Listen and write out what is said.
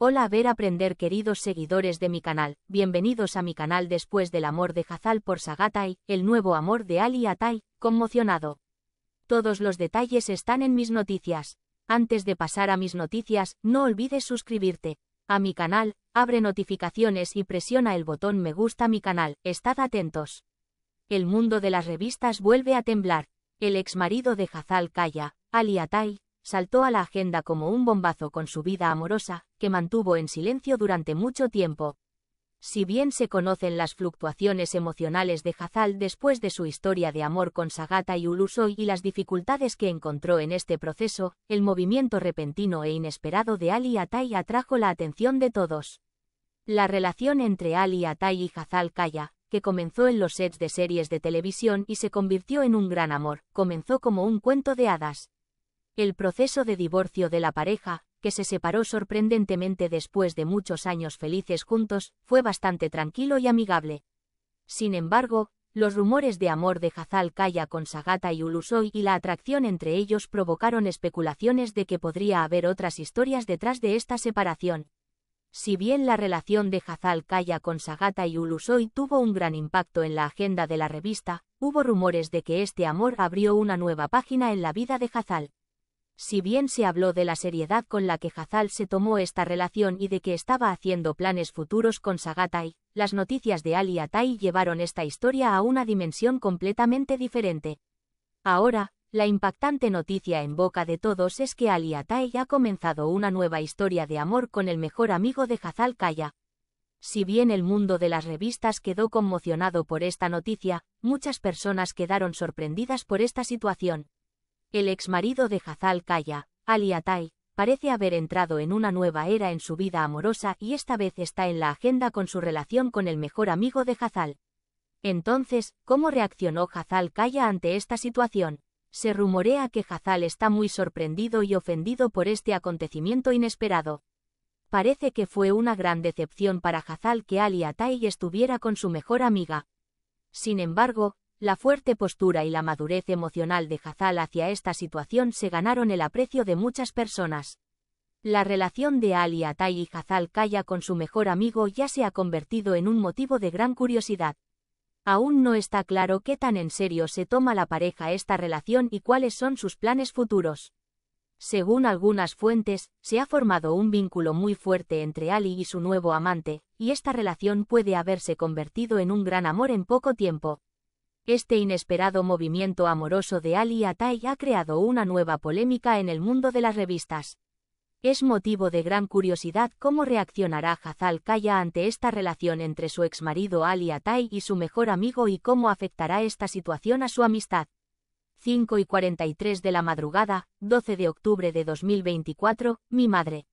Hola a ver aprender queridos seguidores de mi canal, bienvenidos a mi canal después del amor de Hazal por Sagatai, el nuevo amor de Ali Atai, conmocionado. Todos los detalles están en mis noticias. Antes de pasar a mis noticias, no olvides suscribirte a mi canal, abre notificaciones y presiona el botón me gusta mi canal, estad atentos. El mundo de las revistas vuelve a temblar. El ex marido de Hazal Calla, Ali Atai, saltó a la agenda como un bombazo con su vida amorosa, que mantuvo en silencio durante mucho tiempo. Si bien se conocen las fluctuaciones emocionales de Hazal después de su historia de amor con Sagata y Ulusoy y las dificultades que encontró en este proceso, el movimiento repentino e inesperado de Ali Atay atrajo la atención de todos. La relación entre Ali Atay y Hazal Kaya, que comenzó en los sets de series de televisión y se convirtió en un gran amor, comenzó como un cuento de hadas. El proceso de divorcio de la pareja, que se separó sorprendentemente después de muchos años felices juntos, fue bastante tranquilo y amigable. Sin embargo, los rumores de amor de Hazal Kaya con Sagata y Ulusoy y la atracción entre ellos provocaron especulaciones de que podría haber otras historias detrás de esta separación. Si bien la relación de Hazal Kaya con Sagata y Ulusoy tuvo un gran impacto en la agenda de la revista, hubo rumores de que este amor abrió una nueva página en la vida de Hazal. Si bien se habló de la seriedad con la que Hazal se tomó esta relación y de que estaba haciendo planes futuros con Sagatai, las noticias de Ali llevaron esta historia a una dimensión completamente diferente. Ahora, la impactante noticia en boca de todos es que Ali Atai ha comenzado una nueva historia de amor con el mejor amigo de Hazal Kaya. Si bien el mundo de las revistas quedó conmocionado por esta noticia, muchas personas quedaron sorprendidas por esta situación. El exmarido de Hazal Kaya, Ali Atay, parece haber entrado en una nueva era en su vida amorosa y esta vez está en la agenda con su relación con el mejor amigo de Hazal. Entonces, ¿cómo reaccionó Hazal Kaya ante esta situación? Se rumorea que Hazal está muy sorprendido y ofendido por este acontecimiento inesperado. Parece que fue una gran decepción para Hazal que Ali Atay estuviera con su mejor amiga. Sin embargo, la fuerte postura y la madurez emocional de Hazal hacia esta situación se ganaron el aprecio de muchas personas. La relación de Ali Atay y Hazal Kaya con su mejor amigo ya se ha convertido en un motivo de gran curiosidad. Aún no está claro qué tan en serio se toma la pareja esta relación y cuáles son sus planes futuros. Según algunas fuentes, se ha formado un vínculo muy fuerte entre Ali y su nuevo amante, y esta relación puede haberse convertido en un gran amor en poco tiempo. Este inesperado movimiento amoroso de Ali Atay ha creado una nueva polémica en el mundo de las revistas. Es motivo de gran curiosidad cómo reaccionará Hazal Kaya ante esta relación entre su exmarido Ali Atay y su mejor amigo y cómo afectará esta situación a su amistad. 5 y 43 de la madrugada, 12 de octubre de 2024, mi madre.